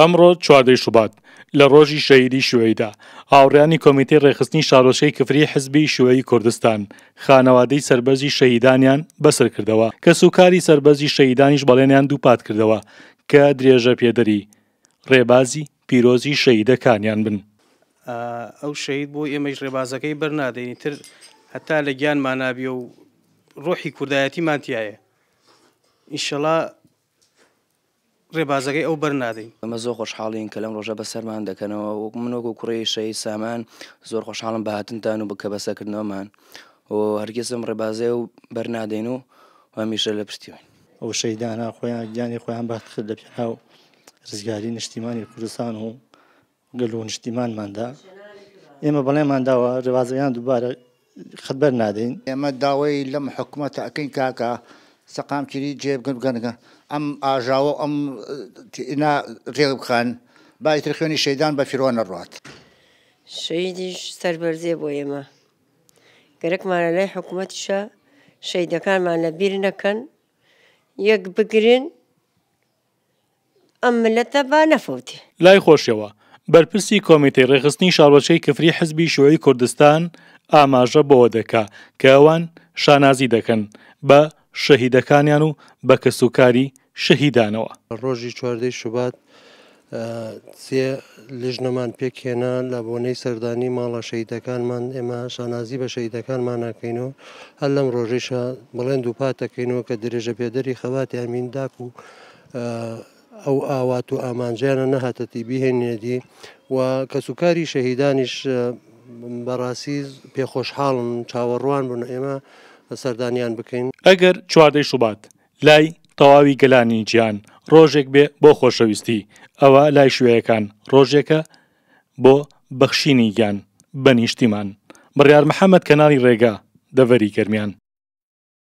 ئەمڕۆ چواردەی شوبات لە ڕۆژی شەیری شوێیدا هاوڕیانی کۆمیتی ڕێخستنی شارۆشەی کفری حزبی شوێی کوردستان خانەوادەی سربەزی شەیدانیان بەسەر کردەوە کە سوکاری سربەزی شەیدانیش بەڵێنیان دوو پات کردەوە کە درێژە پێدەری ڕێبازی پیرۆزی شەیدەکانیان بن ئەو شەید بۆ ئێمەش ڕێبازەکەی بەرنادەینی تر هەتا لە گیان مانابیە و ڕۆحی کوردایەتی ماتیایە ئیشەڵە ڕێبازەکەی ئەو بەرنادەین ئەمە زۆر خۆشحاڵین کە لەم ڕۆژە بەسەرمان دەکەنەوە وەک منۆکو کوڕی شەی سامان زۆر خۆشحاڵم بەهاتنتان و بکە بەسەکردنەوەمان و هەرگیزم ڕێبازێ و بەرنادەین و هەمیشە لە پرتیوین ئەو شەیدانا خۆیان گیانی خۆیان بەخر لە پێنا و ڕزگاری نیشتیمانی کوردستان و گەل و نیشتیمانماندا ئێمە بەڵێمانداوە ڕێبازەیان دووبارە خەت بەر نادەین ئێمە داوای لەم حکوومەتە ئەەکەین کاکە سەقامکیری جێبگەن بگەنگە ئەم ئاژاوە ئەم ڕێ بخان بایتر خوێنی شەدان بە فیرۆ نەڕات شەیدیش سەربەرزێ بۆ ئێمە گەرەکمانە لای حکوومەتیشە شەیدەکانمان لە بیر نەکەن یەک بگرن ئەم ملەتە با نەفوتی لای خۆشەوە بەرپرسی کۆمیتەی ڕێخستنی شارڕەچەی کفری حزبی شوۆی کوردستان ئاماژە بۆەوە دەکا کە ئەوان شانازی دەکەن بە شەهیدەکانیان و بە کەسوکاری شەهیدانەوە ڕۆژی چواردەی شوبات سێ لێژنەمان پێکێنا لە بۆنەی سەردانی ماڵە شەیدەکانمان ئێمە شانازی بە شەیدەکانمانناکەینەوە هەر لەم ڕۆژیش بڵێن و پاتەکەینەوە کە درێژە پێدەری خەواتی ئەمینداک و ئەو ئاوات و ئامانجیانە نەهاتەتی بهێنێدی و کەسوکاری شەهیدانیش بەڕاستی پێخۆشحاڵن چاوەڕوان بوون ئێمە سەردانیان بکەین ئەگەر چواردەی شوبات لای تەواوی گەلانی گیان ڕۆژێک بێ بۆ خۆشەویستی ئەوە لای شوێیەکان ڕۆژێکە بۆ بەخشینی گیان بەنیشتیمان بڕیار محەممەد کەناری ڕێگا دەڤەری گەرمیان